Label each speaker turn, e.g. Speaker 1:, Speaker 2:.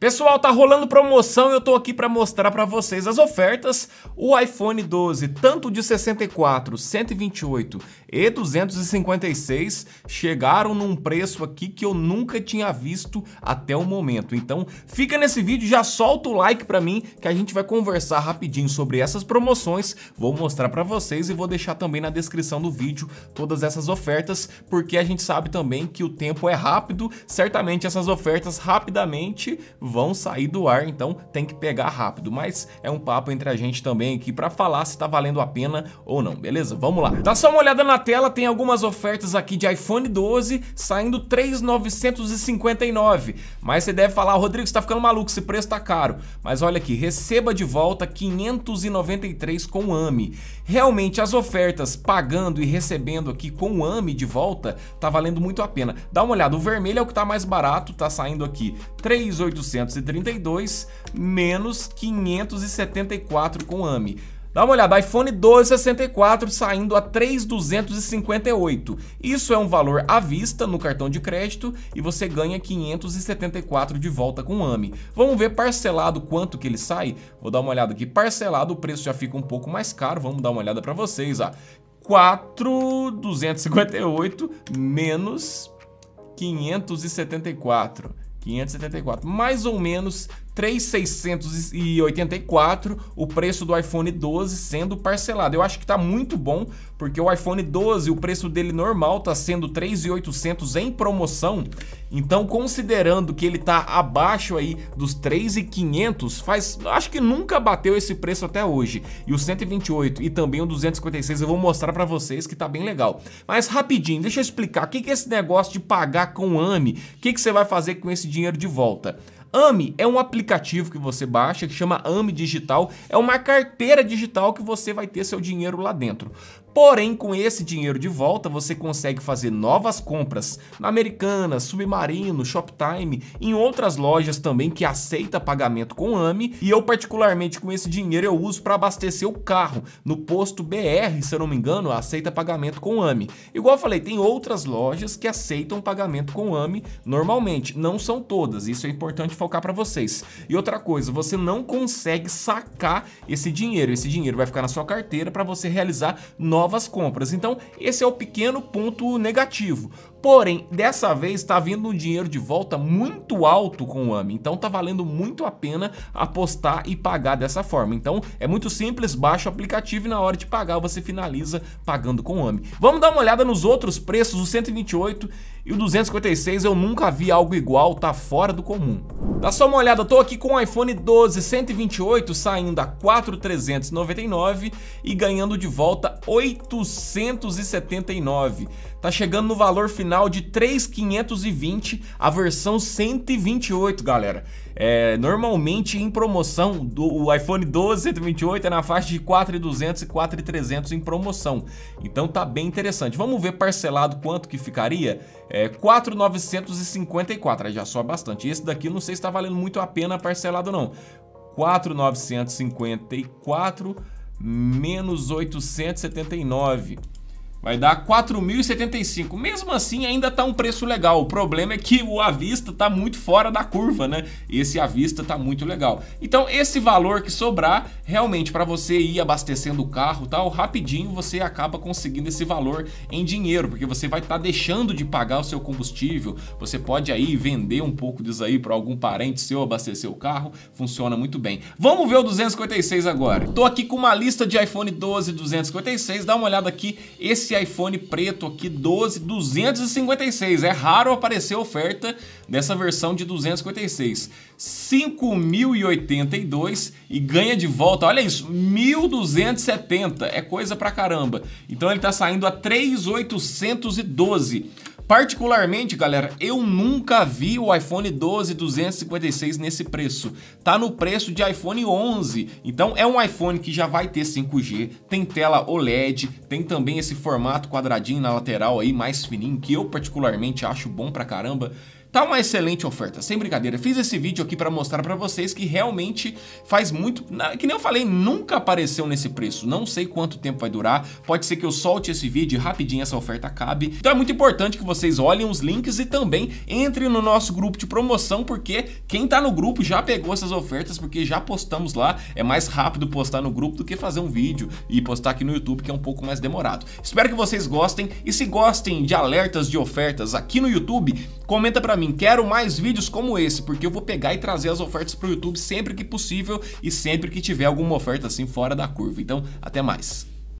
Speaker 1: Pessoal, tá rolando promoção e eu tô aqui para mostrar para vocês as ofertas. O iPhone 12, tanto de 64, 128 e 256, chegaram num preço aqui que eu nunca tinha visto até o momento. Então, fica nesse vídeo, já solta o like para mim que a gente vai conversar rapidinho sobre essas promoções. Vou mostrar para vocês e vou deixar também na descrição do vídeo todas essas ofertas, porque a gente sabe também que o tempo é rápido, certamente essas ofertas rapidamente vão sair do ar, então tem que pegar rápido. Mas é um papo entre a gente também aqui para falar se tá valendo a pena ou não, beleza? Vamos lá. Dá só uma olhada na tela, tem algumas ofertas aqui de iPhone 12 saindo 3,959. Mas você deve falar, Rodrigo, você tá ficando maluco, esse preço tá caro. Mas olha aqui, receba de volta 593 com o AMI. Realmente as ofertas pagando e recebendo aqui com o AMI de volta tá valendo muito a pena. Dá uma olhada, o vermelho é o que tá mais barato, tá saindo aqui 3,800 432 menos 574 com AMI. Dá uma olhada, iPhone 12 64 saindo a 3,258. Isso é um valor à vista no cartão de crédito e você ganha 574 de volta com o AMI. Vamos ver parcelado quanto que ele sai? Vou dar uma olhada aqui. Parcelado, o preço já fica um pouco mais caro. Vamos dar uma olhada para vocês, ó. 4,258 menos 574. 574. Mais ou menos 3,684 o preço do iPhone 12 sendo parcelado. Eu acho que está muito bom, porque o iPhone 12, o preço dele normal está sendo 3,800 em promoção. Então, considerando que ele está abaixo aí dos 3,500, faz, acho que nunca bateu esse preço até hoje. E o 128 e também o 256 eu vou mostrar para vocês que está bem legal. Mas rapidinho, deixa eu explicar o que, que é esse negócio de pagar com AMI o que, que você vai fazer com esse dinheiro de volta. AMI é um aplicativo que você baixa que chama AMI Digital, é uma carteira digital que você vai ter seu dinheiro lá dentro. Porém, com esse dinheiro de volta, você consegue fazer novas compras na Americana, Submarino, Shoptime, em outras lojas também que aceita pagamento com AMI, e eu particularmente com esse dinheiro eu uso para abastecer o carro no posto BR, se eu não me engano, aceita pagamento com AMI. Igual eu falei, tem outras lojas que aceitam pagamento com AMI normalmente, não são todas, isso é importante focar para vocês. E outra coisa, você não consegue sacar esse dinheiro, esse dinheiro vai ficar na sua carteira para você realizar novas novas compras. Então, esse é o pequeno ponto negativo. Porém, dessa vez está vindo um dinheiro de volta muito alto com o AMI, então tá valendo muito a pena apostar e pagar dessa forma. Então é muito simples, baixa o aplicativo e na hora de pagar você finaliza pagando com o AMI. Vamos dar uma olhada nos outros preços, o 128 e o 256 eu nunca vi algo igual, tá fora do comum. Dá só uma olhada, tô aqui com o iPhone 12 128 saindo a 4.399 e ganhando de volta 879 tá chegando no valor final de 3,520 a versão 128, galera. É, normalmente em promoção do o iPhone 12 128 é na faixa de 4,200 e 4,300 em promoção. Então tá bem interessante. Vamos ver parcelado quanto que ficaria? É 4,954, já só bastante. Esse daqui não sei se tá valendo muito a pena parcelado não. 4,954 menos 879 Vai dar 4.075. Mesmo assim, ainda tá um preço legal. O problema é que o avista tá muito fora da curva, né? Esse avista tá muito legal. Então, esse valor que sobrar, realmente para você ir abastecendo o carro, tal, rapidinho você acaba conseguindo esse valor em dinheiro, porque você vai estar tá deixando de pagar o seu combustível. Você pode aí vender um pouco disso aí para algum parente seu abastecer o carro. Funciona muito bem. Vamos ver o 256 agora. Tô aqui com uma lista de iPhone 12 256. Dá uma olhada aqui. Esse esse iPhone preto aqui 12 256. É raro aparecer oferta dessa versão de 256. 5082 e ganha de volta, olha isso, 1270. É coisa pra caramba. Então ele tá saindo a 3812. Particularmente, galera, eu nunca vi o iPhone 12 256 nesse preço. Tá no preço de iPhone 11. Então é um iPhone que já vai ter 5G, tem tela OLED, tem também esse formato quadradinho na lateral aí mais fininho que eu particularmente acho bom pra caramba. Tá uma excelente oferta, sem brincadeira. Fiz esse vídeo aqui para mostrar para vocês que realmente faz muito, que nem eu falei, nunca apareceu nesse preço. Não sei quanto tempo vai durar, pode ser que eu solte esse vídeo rapidinho essa oferta acabe. Então é muito importante que vocês olhem os links e também entrem no nosso grupo de promoção, porque quem tá no grupo já pegou essas ofertas, porque já postamos lá. É mais rápido postar no grupo do que fazer um vídeo e postar aqui no YouTube, que é um pouco mais demorado. Espero que vocês gostem e se gostem de alertas de ofertas aqui no YouTube, comenta para mim, quero mais vídeos como esse, porque eu vou pegar e trazer as ofertas para o YouTube sempre que possível e sempre que tiver alguma oferta assim fora da curva. Então, até mais.